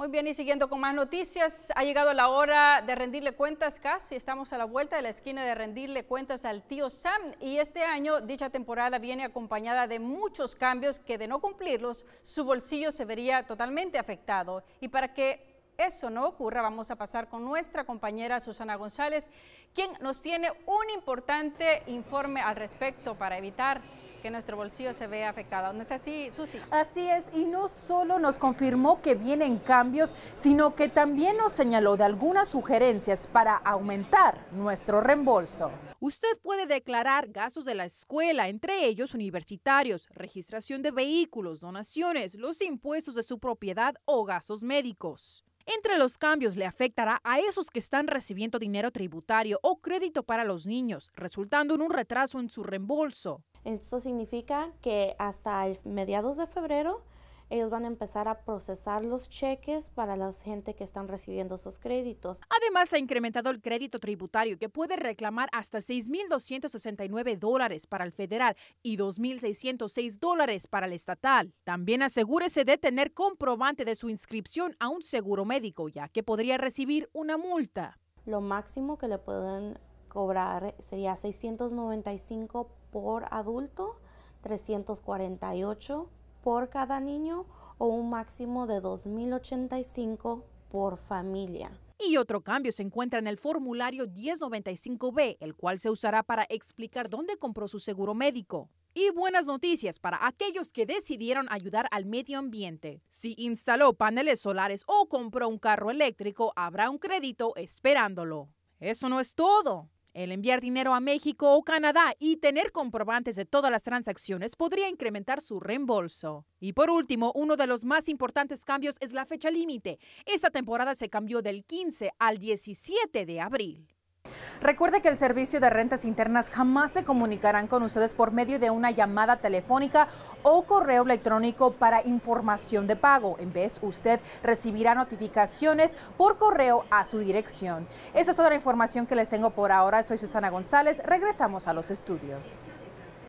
Muy bien, y siguiendo con más noticias, ha llegado la hora de rendirle cuentas casi, estamos a la vuelta de la esquina de rendirle cuentas al tío Sam y este año dicha temporada viene acompañada de muchos cambios que de no cumplirlos su bolsillo se vería totalmente afectado y para que eso no ocurra vamos a pasar con nuestra compañera Susana González, quien nos tiene un importante informe al respecto para evitar que nuestro bolsillo se ve afectado. ¿No es así, Susi? Así es, y no solo nos confirmó que vienen cambios, sino que también nos señaló de algunas sugerencias para aumentar nuestro reembolso. Usted puede declarar gastos de la escuela, entre ellos universitarios, registración de vehículos, donaciones, los impuestos de su propiedad o gastos médicos. Entre los cambios le afectará a esos que están recibiendo dinero tributario o crédito para los niños, resultando en un retraso en su reembolso. Esto significa que hasta el mediados de febrero ellos van a empezar a procesar los cheques para la gente que están recibiendo sus créditos. Además, ha incrementado el crédito tributario que puede reclamar hasta 6.269 dólares para el federal y 2.606 dólares para el estatal. También asegúrese de tener comprobante de su inscripción a un seguro médico, ya que podría recibir una multa. Lo máximo que le pueden cobrar sería 695 por adulto, 348 por cada niño o un máximo de 2.085 por familia. Y otro cambio se encuentra en el formulario 1095B, el cual se usará para explicar dónde compró su seguro médico. Y buenas noticias para aquellos que decidieron ayudar al medio ambiente. Si instaló paneles solares o compró un carro eléctrico, habrá un crédito esperándolo. Eso no es todo. El enviar dinero a México o Canadá y tener comprobantes de todas las transacciones podría incrementar su reembolso. Y por último, uno de los más importantes cambios es la fecha límite. Esta temporada se cambió del 15 al 17 de abril. Recuerde que el Servicio de Rentas Internas jamás se comunicarán con ustedes por medio de una llamada telefónica o correo electrónico para información de pago. En vez, usted recibirá notificaciones por correo a su dirección. Esa es toda la información que les tengo por ahora. Soy Susana González. Regresamos a los estudios.